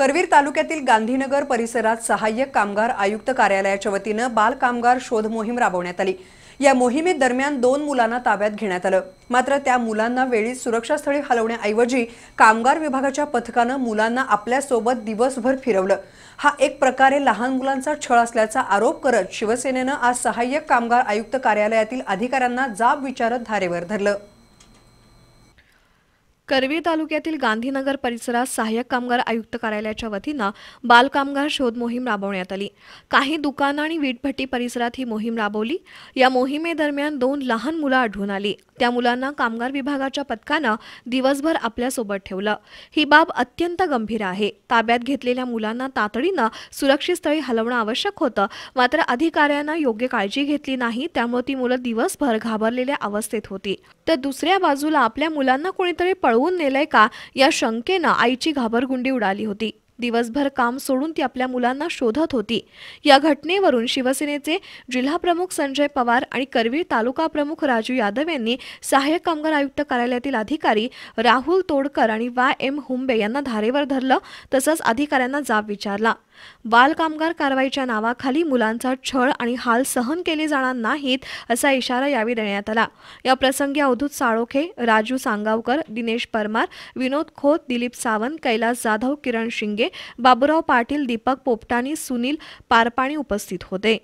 करवीर तालुक्यातील गांधीनगर परिसरात सहाय्यक कामगार आयुक्त कार्यालयाच्या वतीनं बाल कामगार शोध मोहीम राबवण्यात आली या मोहिमेदरम्यान दरम्यान दोन मुलांना ताब्यात घेण्यात आलं मात्र त्या मुलांना वेळी सुरक्षास्थळी हलवण्याऐवजी कामगार विभागाच्या पथकानं मुलांना आपल्यासोबत दिवसभर फिरवलं हा एक प्रकारे लहान मुलांचा छळ असल्याचा आरोप करत शिवसेनेनं आज सहाय्यक कामगार आयुक्त कार्यालयातील अधिकाऱ्यांना जाब विचारत धारेवर धरलं करवी तालुक्यातील गांधीनगर परिसरात सहाय्यक कामगार आयुक्त कार्यालयाच्या वतीनं बालकामगार शोध मोहीम राबवण्यात आली काही दुकानं आणि वीटभट्टी परिसरात ही मोहीम राबवली या मोहिमेदरम्यान दोन लहान मुलं आढळून आली त्या मुलांना कामगार विभागाच्या पथकानं दिवसभर आपल्यासोबत ठेवलं ही बाब अत्यंत गंभीर आहे ताब्यात घेतलेल्या मुलांना तातडीनं सुरक्षित स्थळी हलवणं आवश्यक होतं मात्र अधिकाऱ्यांना योग्य काळजी घेतली नाही त्यामुळे ती मुलं दिवसभर घाबरलेल्या अवस्थेत होती तर दुसऱ्या बाजूला आपल्या मुलांना कोणीतरी पळवून जळवून नेलंय का या शंकेनं आईची घाबरगुंडी उडाली होती दिवसभर काम सोडून ती आपल्या मुलांना शोधत होती या घटनेवरून शिवसेनेचे जिल्हाप्रमुख संजय पवार आणि करवीर तालुका प्रमुख राजू यादव यांनी सहाय्यक कामगार आयुक्त कार्यालयातील अधिकारी राहुल तोडकर आणि वाय एम हुंबे यांना धारेवर धरलं तसंच अधिकाऱ्यांना जाब विचारला बालकामगार कारवाईच्या नावाखाली मुलांचा छळ आणि हाल सहन केले जाणार नाहीत असा इशारा यावेळी देण्यात आला या प्रसंगी अवधूत साळोखे राजू सांगावकर दिनेश परमार विनोद खोत दिलीप सावंत कैलास जाधव किरण शिंगे बाबुराव पाटील दीपक पोपटानी सुनील पारपाणी उपस्थित होते